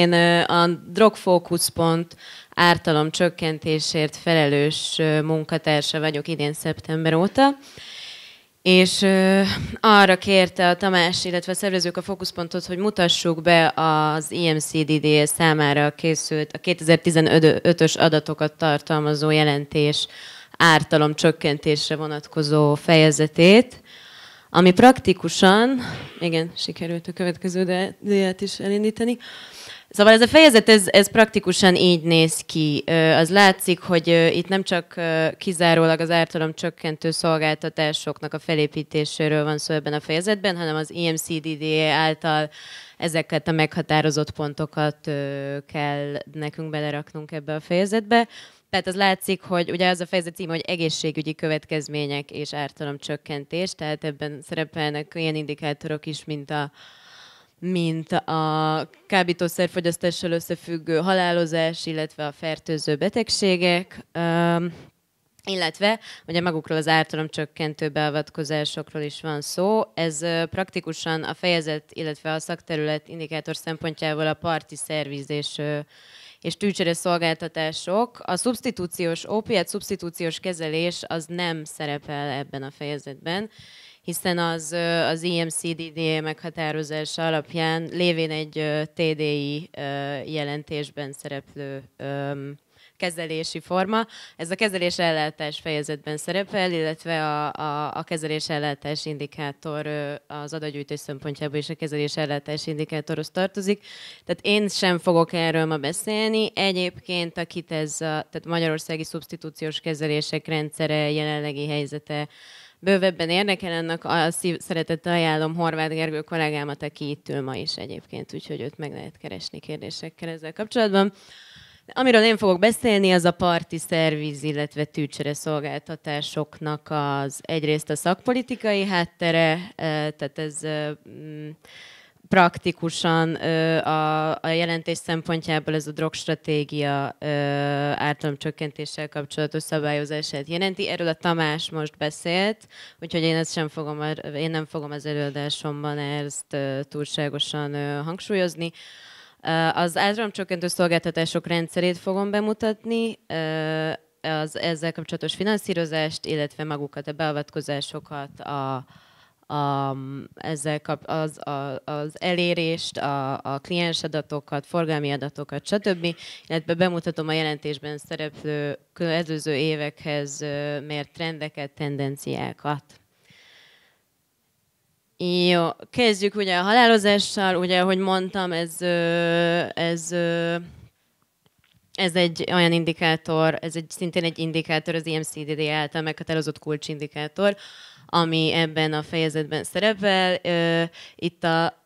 Én a drogfókuszpont ártalom csökkentésért felelős munkatársa vagyok idén szeptember óta, és arra kérte a Tamás, illetve a szervezők a fókuszpontot, hogy mutassuk be az IMCDD számára készült a 2015-ös adatokat tartalmazó jelentés ártalom csökkentésre vonatkozó fejezetét, ami praktikusan, igen, sikerült a következő diát is elindítani, Szóval ez a fejezet, ez, ez praktikusan így néz ki. Az látszik, hogy itt nem csak kizárólag az ártalom csökkentő szolgáltatásoknak a felépítéséről van szó ebben a fejezetben, hanem az EMCDD e által ezeket a meghatározott pontokat kell nekünk beleraknunk ebbe a fejezetbe. Tehát az látszik, hogy ugye az a fejezet cím, hogy egészségügyi következmények és csökkentés, tehát ebben szerepelnek ilyen indikátorok is, mint a, mint a kábítószerfogyasztással összefüggő halálozás, illetve a fertőző betegségek, illetve ugye magukról az ártalomcsökkentő beavatkozásokról is van szó. Ez praktikusan a fejezet, illetve a szakterület indikátor szempontjából a parti szervizés és tűcsere szolgáltatások. A szubstitúciós, ópiát szubstitúciós kezelés az nem szerepel ebben a fejezetben, hiszen az az IMCDD e meghatározása alapján lévén egy TDI jelentésben szereplő kezelési forma. Ez a kezelés ellátás fejezetben szerepel, illetve a, a, a kezelés ellátás indikátor az adagyűjtés szempontjából is a kezelés ellátás indikátorhoz tartozik. Tehát én sem fogok erről ma beszélni. Egyébként, akit ez a tehát Magyarországi Szubstitúciós Kezelések rendszere jelenlegi helyzete bővebben érdekel, annak a szív, szeretettel ajánlom Horváth Gergő kollégámat, aki itt ül ma is egyébként, úgyhogy őt meg lehet keresni kérdésekkel ezzel kapcsolatban. Amiről én fogok beszélni, az a parti szerviz, illetve tűcsere szolgáltatásoknak az egyrészt a szakpolitikai háttere, eh, tehát ez eh, mm, praktikusan a, a jelentés szempontjából ez a drogstratégia ártalom csökkentéssel kapcsolatos szabályozását jelenti. Erről a Tamás most beszélt, úgyhogy én ezt sem fogom, én nem fogom az előadásomban ezt túlságosan hangsúlyozni. Az áramcsökkentő szolgáltatások rendszerét fogom bemutatni, az ezzel kapcsolatos finanszírozást, illetve magukat a beavatkozásokat, a, a, um, ezzel kap, az, a, az elérést, a, a kliens adatokat, forgalmi adatokat, stb. Illetve bemutatom a jelentésben szereplő előző évekhez mért trendeket, tendenciákat. Jó, kezdjük ugye a halálozással, ugye ahogy mondtam, ez, ez ez egy olyan indikátor, ez egy szintén egy indikátor, az IMCDD által meghatározott kulcsindikátor, ami ebben a fejezetben szerepel. Itt a,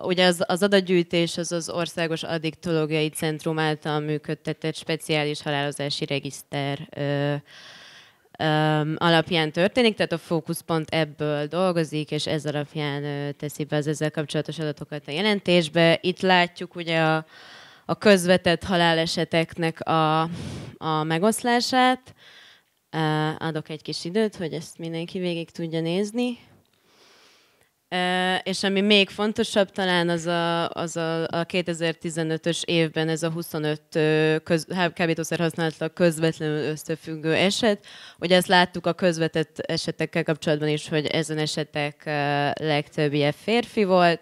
ugye az, az adatgyűjtés az az Országos Addiktológiai Centrum által működtetett speciális halálozási regiszter ö, ö, alapján történik, tehát a fókuszpont ebből dolgozik, és ez alapján ö, teszi be az ezzel kapcsolatos adatokat a jelentésbe. Itt látjuk ugye a, a közvetett haláleseteknek a, a megoszlását, adok egy kis időt, hogy ezt mindenki végig tudja nézni. És ami még fontosabb talán az a, az a, a 2015-ös évben ez a 25 köz, kábítószer használattal közvetlenül összefüggő eset. Ugye ezt láttuk a közvetett esetekkel kapcsolatban is, hogy ezen esetek legtöbbje férfi volt.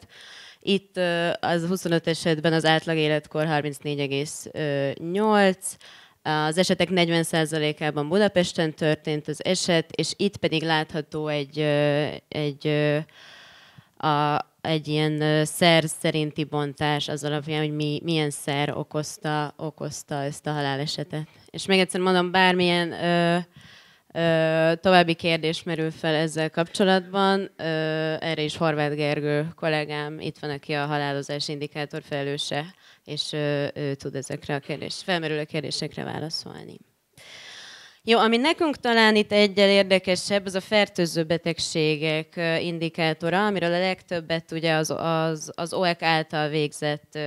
Itt az 25 esetben az átlag életkor 34,8 az esetek 40%-ában Budapesten történt az eset, és itt pedig látható egy, egy, a, egy ilyen szer szerinti bontás az alapján, hogy mi, milyen szer okozta, okozta ezt a halálesetet. És még egyszer mondom, bármilyen ö, További kérdés merül fel ezzel kapcsolatban. Erre is Horváth Gergő kollégám itt van, aki a halálozás indikátor felelőse, és ő tud ezekre a kérdés, felmerülő kérdésekre válaszolni. Jó, ami nekünk talán itt egyel érdekesebb, az a fertőző betegségek indikátora, amiről a legtöbbet ugye az, az, az OEK által végzett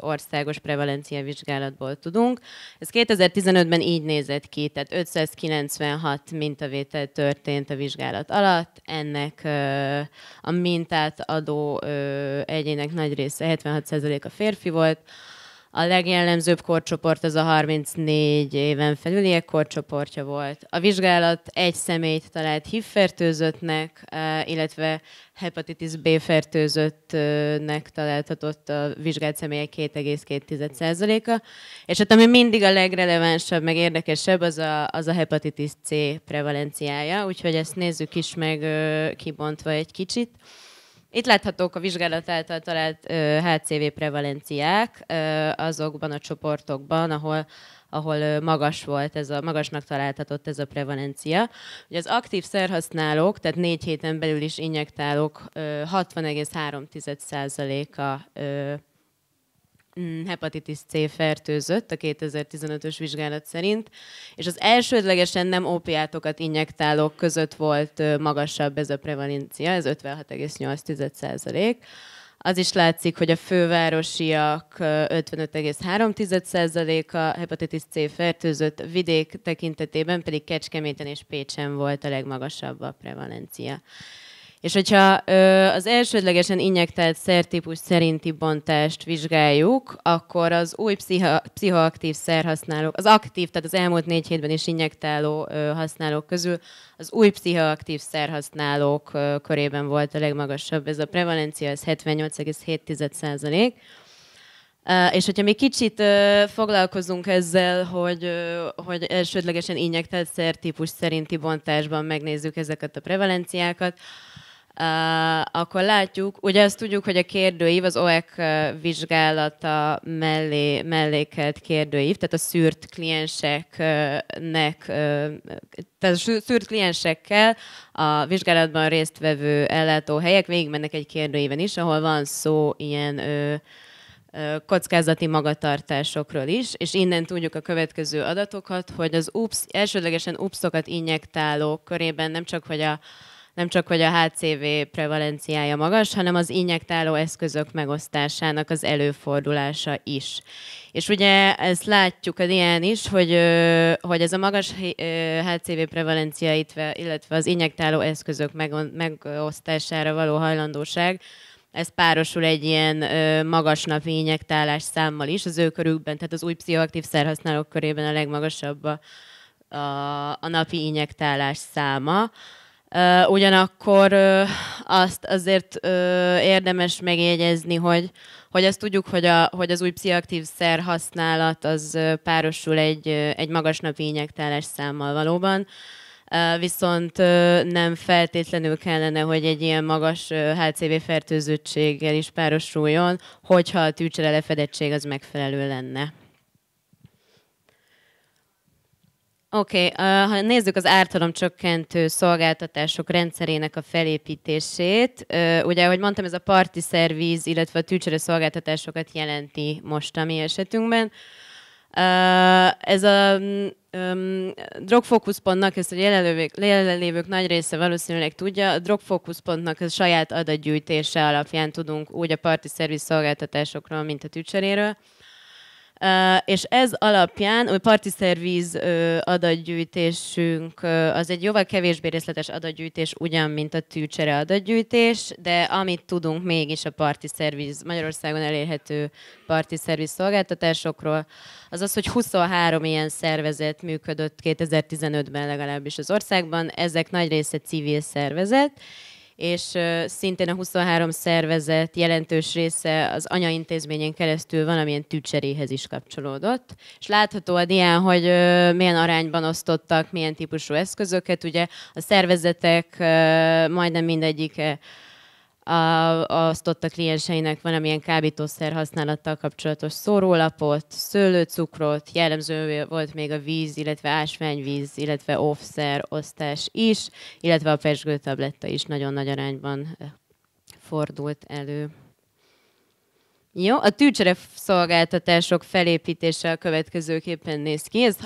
országos prevalencia vizsgálatból tudunk. Ez 2015-ben így nézett ki, tehát 596 mintavétel történt a vizsgálat alatt, ennek a mintát adó egyének nagy része, 76% a férfi volt, a legjellemzőbb korcsoport az a 34 éven felüliek korcsoportja volt. A vizsgálat egy személyt talált HIV fertőzöttnek, eh, illetve hepatitis B fertőzöttnek találtatott a vizsgált személyek 2,2%-a. És hát ami mindig a legrelevánsabb, meg érdekesebb, az a, az a hepatitis C prevalenciája, úgyhogy ezt nézzük is meg eh, kibontva egy kicsit. Itt láthatók a vizsgálat által talált HCV prevalenciák azokban a csoportokban, ahol ahol magas volt ez a, magasnak találtatott ez a prevalencia. Ugye az aktív szerhasználók, tehát négy héten belül is injektálók 60,3%-a Mm, hepatitis C fertőzött a 2015-ös vizsgálat szerint, és az elsődlegesen nem ópiátokat injektálók között volt magasabb ez a prevalencia, ez 56,8 az is látszik, hogy a fővárosiak 55,3%-a hepatitis C fertőzött, vidék tekintetében pedig Kecskeméten és Pécsen volt a legmagasabb a prevalencia. És hogyha ö, az elsődlegesen injektált szertípus szerinti bontást vizsgáljuk, akkor az új pszicha, pszichoaktív szerhasználók, az aktív, tehát az elmúlt négy hétben is injektáló ö, használók közül az új pszichoaktív szerhasználók ö, körében volt a legmagasabb. Ez a prevalencia, ez 78,7 Uh, és hogyha még kicsit uh, foglalkozunk ezzel, hogy, uh, hogy elsődlegesen injektált szertípus szerinti bontásban megnézzük ezeket a prevalenciákat, Uh, akkor látjuk, ugye azt tudjuk, hogy a kérdőív az OEC vizsgálata mellé, mellékelt kérdőív, tehát a szűrt klienseknek, tehát a szűrt kliensekkel a vizsgálatban résztvevő ellátóhelyek végigmennek egy kérdőíven is, ahol van szó ilyen ö, kockázati magatartásokról is, és innen tudjuk a következő adatokat, hogy az UPS, elsődlegesen UPS-okat injektálók körében nem csak, hogy a nem csak, hogy a HCV prevalenciája magas, hanem az injektáló eszközök megosztásának az előfordulása is. És ugye ezt látjuk az ilyen is, hogy, hogy ez a magas HCV prevalencia, illetve az injektáló eszközök megosztására való hajlandóság, ez párosul egy ilyen magas napi injektálás számmal is az ő körükben, tehát az új pszichoaktív szerhasználók körében a legmagasabb a, a, a napi injektálás száma ugyanakkor azt azért érdemes megjegyezni, hogy, hogy azt tudjuk, hogy, a, hogy az új pszichoaktív szer használat az párosul egy, egy magas napi injektálás számmal valóban, viszont nem feltétlenül kellene, hogy egy ilyen magas HCV fertőzöttséggel is párosuljon, hogyha a tűcsere lefedettség az megfelelő lenne. Oké, okay, ha nézzük az ártalomcsökkentő szolgáltatások rendszerének a felépítését, ugye, ahogy mondtam, ez a parti szerviz, illetve a tűcsere szolgáltatásokat jelenti most a mi esetünkben. ez a mm, drogfókuszpontnak, ezt a jelenlévők nagy része valószínűleg tudja, a drogfókuszpontnak a saját adatgyűjtése alapján tudunk úgy a parti szerviz szolgáltatásokról, mint a tűcseréről és ez alapján a parti szerviz adatgyűjtésünk az egy jóval kevésbé részletes adatgyűjtés, ugyan, mint a tűcsere adatgyűjtés, de amit tudunk mégis a parti szerviz Magyarországon elérhető parti szerviz szolgáltatásokról, az az, hogy 23 ilyen szervezet működött 2015-ben legalábbis az országban, ezek nagy része civil szervezet, és szintén a 23 szervezet jelentős része az anyaintézményen keresztül van amilyen tücseréhez is kapcsolódott. És látható a dián, hogy milyen arányban osztottak, milyen típusú eszközöket. Ugye a szervezetek majdnem mindegyike a, azt ott a klienseinek valamilyen kábítószer használattal kapcsolatos szórólapot, szőlőcukrot, jellemző volt még a víz, illetve ásványvíz, illetve offszer osztás is, illetve a pesgő tabletta is nagyon nagy arányban fordult elő. Jó, a tűcsere szolgáltatások felépítése a következőképpen néz ki. Ez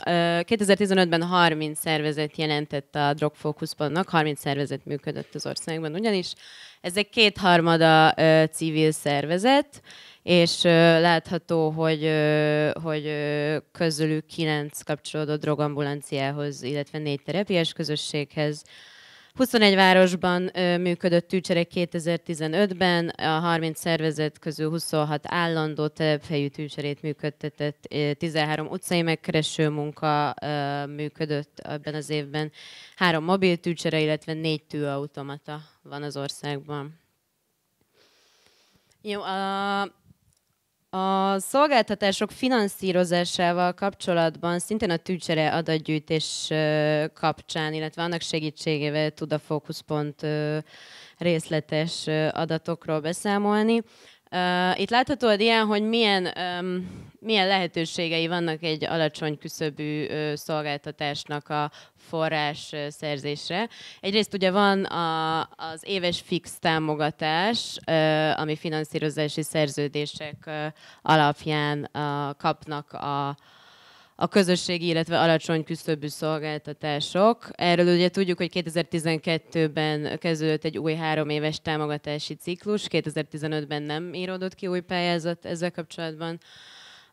2015-ben 30 szervezet jelentett a drogfókuszpontnak, 30 szervezet működött az országban ugyanis. Ezek kétharmada civil szervezet, és látható, hogy, hogy közülük 9 kapcsolódó drogambulanciához, illetve négy terápiás közösséghez, 21 városban működött tűcserek 2015-ben, a 30 szervezet közül 26 állandó telepfejű tűcserét működtetett, 13 utcai megkereső munka működött ebben az évben, három mobil tűcsere, illetve négy tűautomata van az országban. Jó, a a szolgáltatások finanszírozásával kapcsolatban szintén a tűcsere adatgyűjtés kapcsán, illetve annak segítségével tud a fókuszpont részletes adatokról beszámolni. Uh, itt láthatod ilyen, hogy milyen, um, milyen lehetőségei vannak egy alacsony küszöbű uh, szolgáltatásnak a forrás uh, szerzésre. Egyrészt ugye van a, az éves fix támogatás, uh, ami finanszírozási szerződések uh, alapján uh, kapnak a a közösség illetve alacsony küszöbű szolgáltatások. Erről ugye tudjuk, hogy 2012-ben kezdődött egy új három éves támogatási ciklus, 2015-ben nem íródott ki új pályázat ezzel kapcsolatban.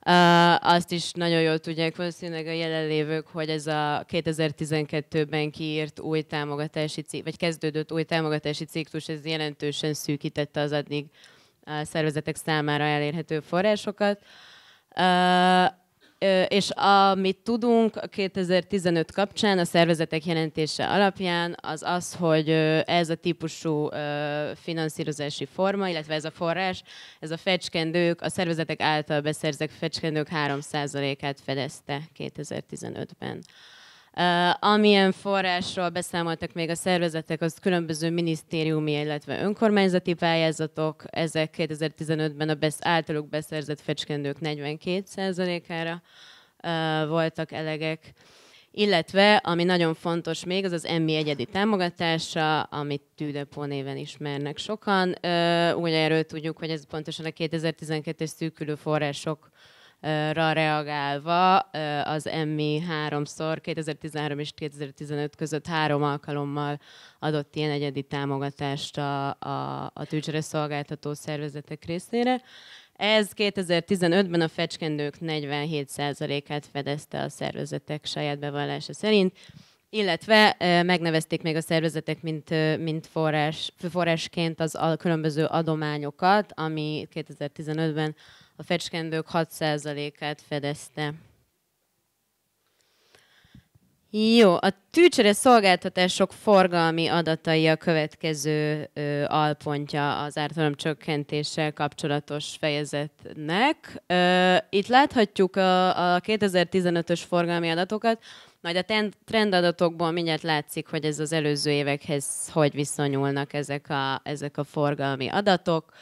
Uh, azt is nagyon jól tudják valószínűleg a jelenlévők, hogy ez a 2012-ben kiírt új támogatási ciklus, vagy kezdődött új támogatási ciklus, ez jelentősen szűkítette az addig a szervezetek számára elérhető forrásokat. Uh, és amit tudunk 2015 kapcsán a szervezetek jelentése alapján, az az, hogy ez a típusú finanszírozási forma, illetve ez a forrás, ez a fecskendők, a szervezetek által beszerzett fecskendők 3%-át fedezte 2015-ben. Uh, amilyen forrásról beszámoltak még a szervezetek, az különböző minisztériumi, illetve önkormányzati pályázatok, ezek 2015-ben a besz, általuk beszerzett fecskendők 42%-ára uh, voltak elegek. Illetve, ami nagyon fontos még, az az emmi egyedi támogatása, amit Tűdepó néven ismernek sokan. Uh, ugye erről tudjuk, hogy ez pontosan a 2012-es szűkülő források ra reagálva az Emmy háromszor, 2013 és 2015 között három alkalommal adott ilyen egyedi támogatást a, a, a tűcsere szolgáltató szervezetek részére. Ez 2015-ben a fecskendők 47%-át fedezte a szervezetek saját bevallása szerint, illetve megnevezték még a szervezetek, mint, mint forrás, forrásként az a különböző adományokat, ami 2015-ben a fecskendők 6%-át fedezte. Jó, a tűcsere szolgáltatások forgalmi adatai a következő ö, alpontja az ártalom csökkentéssel kapcsolatos fejezetnek. Ö, itt láthatjuk a, a 2015-ös forgalmi adatokat, majd a trendadatokból mindjárt látszik, hogy ez az előző évekhez hogy viszonyulnak ezek a, ezek a forgalmi adatok. Ö,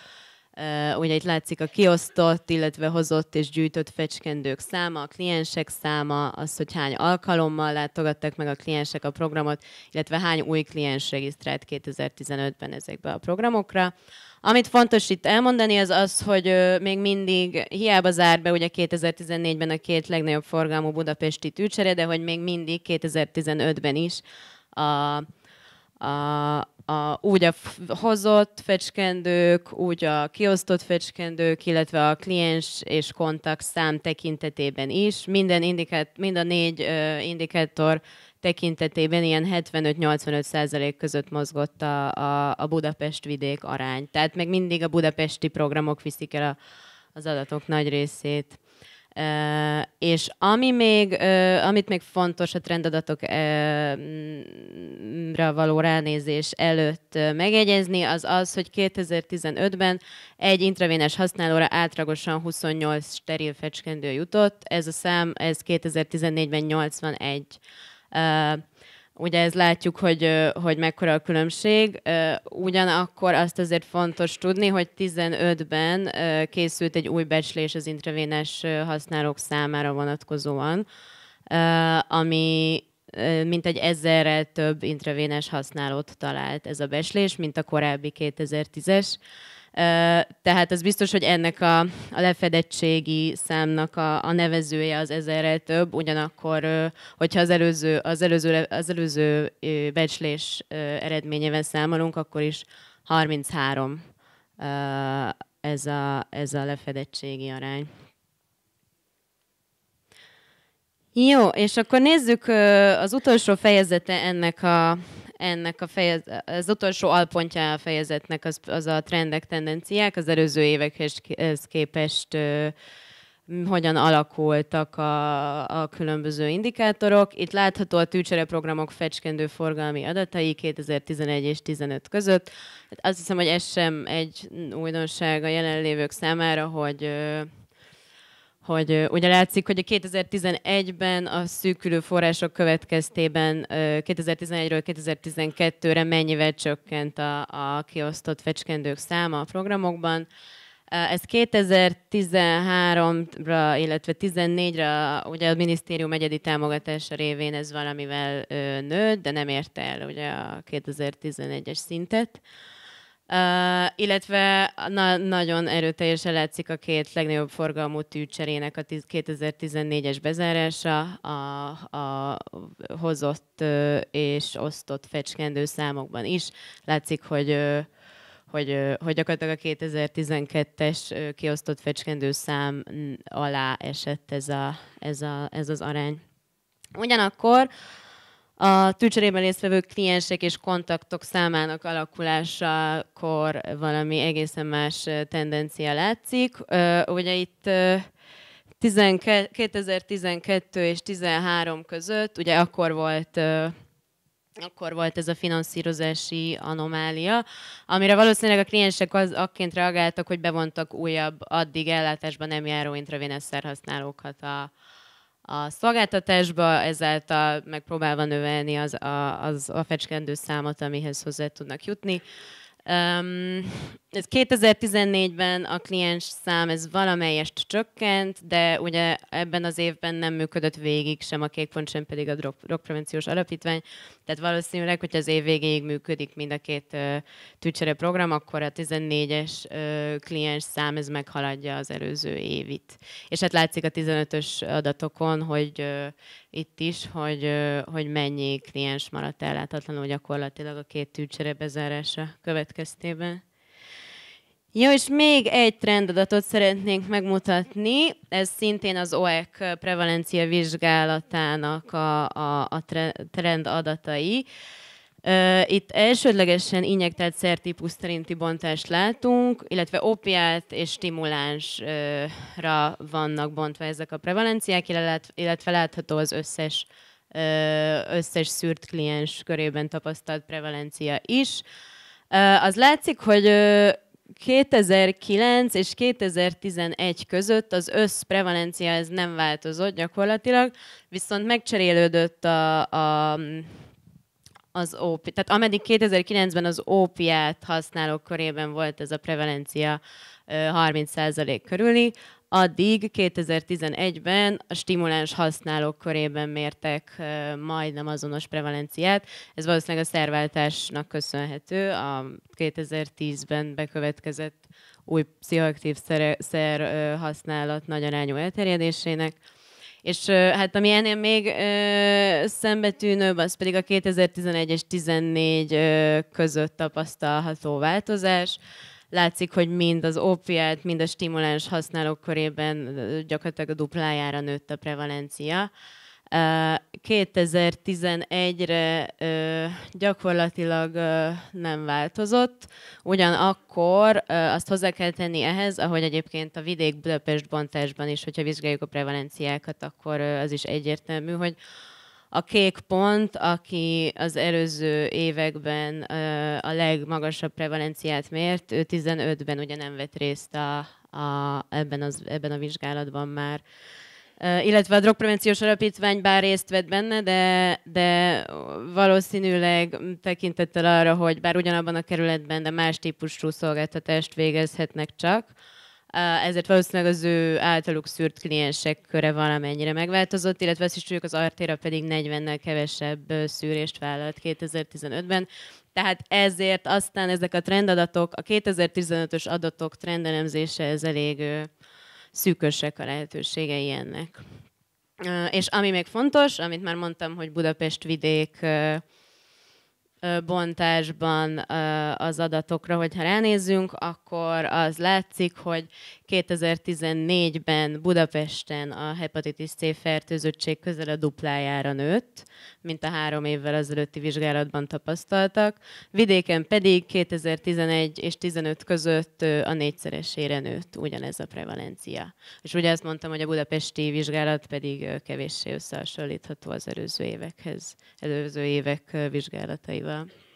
Uh, ugye itt látszik a kiosztott, illetve hozott és gyűjtött fecskendők száma, a kliensek száma, az, hogy hány alkalommal látogattak meg a kliensek a programot, illetve hány új kliens regisztrált 2015-ben ezekbe a programokra. Amit fontos itt elmondani, az az, hogy még mindig, hiába zár be ugye 2014-ben a két legnagyobb forgalmú budapesti tűcsere, de hogy még mindig 2015-ben is a a, a, úgy a hozott fecskendők, úgy a kiosztott fecskendők, illetve a kliens és kontakt szám tekintetében is. Minden indikát, mind a négy uh, indikátor tekintetében ilyen 75-85 százalék között mozgott a, a, a Budapest vidék arány. Tehát meg mindig a budapesti programok viszik el a, az adatok nagy részét és ami még, uh, amit még fontos a trendadatokra uh, való ránézés előtt megjegyezni, az az, hogy 2015-ben egy intravénes használóra átragosan 28 steril fecskendő jutott, ez a szám, ez 2014-ben 81 ugye ez látjuk, hogy, hogy mekkora a különbség. Ugyanakkor azt azért fontos tudni, hogy 15-ben készült egy új becslés az intravénes használók számára vonatkozóan, ami mint egy ezerrel több intravénes használót talált ez a beslés, mint a korábbi 2010-es. Tehát az biztos, hogy ennek a, a lefedettségi számnak a, a nevezője az ezerrel több, ugyanakkor, hogyha az előző, az előző, az előző becslés eredményével számolunk, akkor is 33 ez a, ez a lefedettségi arány. Jó, és akkor nézzük az utolsó fejezete ennek a ennek a fejez, az utolsó alpontja a fejezetnek az, az a trendek, tendenciák az előző évekhez képest ö, hogyan alakultak a, a különböző indikátorok. Itt látható a tűcsereprogramok programok fecskendő forgalmi adatai 2011 és 2015 között. Hát azt hiszem, hogy ez sem egy újdonság a jelenlévők számára, hogy ö, hogy ugye látszik, hogy a 2011-ben a szűkülő források következtében 2011-ről 2012-re mennyivel csökkent a, a kiosztott fecskendők száma a programokban. Ez 2013-ra, illetve 2014-re ugye a minisztérium egyedi támogatása révén ez valamivel nőtt, de nem érte el ugye a 2011-es szintet. Uh, illetve na- nagyon erőteljesen látszik a két legnagyobb forgalmú tűcserének a 2014-es bezárása, a, a hozott uh, és osztott fecskendő számokban is. Látszik, hogy uh, hogy, hogy gyakorlatilag a 2012-es kiosztott fecskendő szám mm, alá esett ez, a, ez, a, ez az arány. Ugyanakkor a tűcserében résztvevő kliensek és kontaktok számának alakulásakor valami egészen más tendencia látszik. Ugye itt 2012 és 13 között, ugye akkor volt akkor volt ez a finanszírozási anomália, amire valószínűleg a kliensek az akként reagáltak, hogy bevontak újabb, addig ellátásban nem járó intravénes használókat. a, a szolgáltatásba, ezáltal megpróbálva növelni az a, az a fecskendő számot, amihez hozzá tudnak jutni. Um, ez 2014-ben a kliens szám ez valamelyest csökkent, de ugye ebben az évben nem működött végig sem a Kékpont, sem pedig a drog, Drogprevenciós Alapítvány. Tehát valószínűleg, hogy az év végéig működik mind a két tűcsere program, akkor a 14-es kliens szám ez meghaladja az előző évit. És hát látszik a 15-ös adatokon, hogy itt is, hogy, hogy mennyi kliens maradt ellátatlanul gyakorlatilag a két tűcsere bezárása következtében. Jó, és még egy trendadatot szeretnénk megmutatni, ez szintén az OEC prevalencia vizsgálatának a, a, a trendadatai. Itt elsődlegesen injektált szertípus szerinti bontást látunk, illetve opiát és stimulánsra vannak bontva ezek a prevalenciák, illetve látható az összes összes szűrt kliens körében tapasztalt prevalencia is. Az látszik, hogy 2009 és 2011 között az összprevalencia ez nem változott gyakorlatilag, viszont megcserélődött a, a az OP, tehát ameddig 2009-ben az ópiát használók körében volt ez a prevalencia 30% körüli, Addig 2011-ben a stimuláns használók körében mértek majdnem azonos prevalenciát. Ez valószínűleg a szerváltásnak köszönhető, a 2010-ben bekövetkezett új pszichoaktív szer, szer használat nagy arányú elterjedésének. És hát ami ennél még ö, szembetűnőbb, az pedig a 2011 és 14 ö, között tapasztalható változás látszik, hogy mind az opiát, mind a stimuláns használók körében gyakorlatilag a duplájára nőtt a prevalencia. 2011-re gyakorlatilag nem változott, ugyanakkor azt hozzá kell tenni ehhez, ahogy egyébként a vidék Budapest bontásban is, hogyha vizsgáljuk a prevalenciákat, akkor az is egyértelmű, hogy a kék pont, aki az előző években a legmagasabb prevalenciát mért, ő 15-ben ugye nem vett részt a, a, ebben, az, ebben a vizsgálatban már. Illetve a drogprevenciós alapítvány bár részt vett benne, de, de valószínűleg tekintettel arra, hogy bár ugyanabban a kerületben, de más típusú szolgáltatást végezhetnek csak, Eh, ezért valószínűleg az ő általuk szűrt kliensek köre valamennyire megváltozott, illetve azt is tudjuk, az Artéra pedig 40-nel kevesebb eh, szűrést vállalt 2015-ben, tehát ezért aztán ezek a trendadatok, a 2015-ös adatok trendelemzése, ez elég eh, szűkösek a lehetőségei ennek. És ami még fontos, amit már mondtam, hogy Budapest vidék bontásban az adatokra, hogyha ránézzünk, akkor az látszik, hogy 2014-ben Budapesten a hepatitis C fertőzöttség közel a duplájára nőtt, mint a három évvel előtti vizsgálatban tapasztaltak, vidéken pedig 2011 és 15 között a négyszeresére nőtt ugyanez a prevalencia. És ugye azt mondtam, hogy a budapesti vizsgálat pedig kevéssé összehasonlítható az előző évekhez, előző évek vizsgálataival. да.